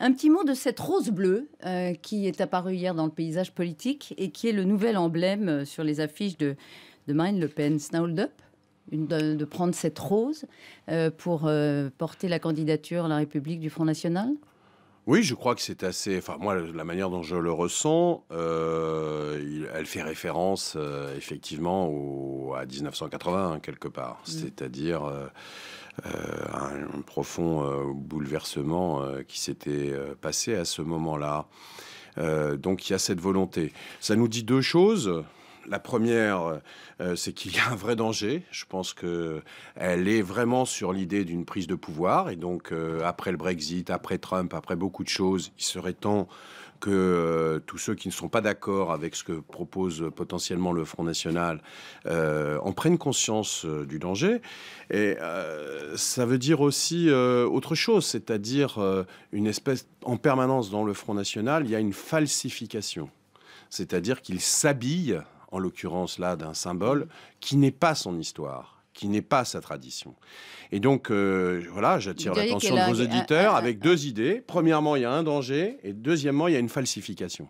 Un petit mot de cette rose bleue euh, qui est apparue hier dans le paysage politique et qui est le nouvel emblème euh, sur les affiches de, de Marine Le Pen. Snowed up de, prendre cette rose euh, pour porter la candidature à la République du Front National oui, je crois que c'est assez. Enfin, moi, la manière dont je le ressens, elle fait référence effectivement à 1980 hein, quelque part, mm. c'est-à-dire un profond euh, bouleversement euh, qui s'était euh, passé à ce moment-là. donc il y a cette volonté. Ça nous dit deux choses. La première, euh, euh, c'est qu'il y a un vrai danger. Je pense qu'elle est vraiment sur l'idée d'une prise de pouvoir. Et donc, euh, après le Brexit, après Trump, après beaucoup de choses, il serait temps que tous ceux qui ne sont pas d'accord avec ce que propose potentiellement le Front National en prennent conscience du danger. Et ça veut dire aussi autre chose, c'est-à-dire une espèce, en permanence dans le Front National, il y a une falsification c'est-à-dire qu'il s'habille en l'occurrence là d'un symbole, qui n'est pas son histoire qui n'est pas sa tradition. Et donc, euh, voilà, j'attire l'attention de vos auditeurs avec deux idées. Premièrement, il y a un danger, et deuxièmement, il y a une falsification.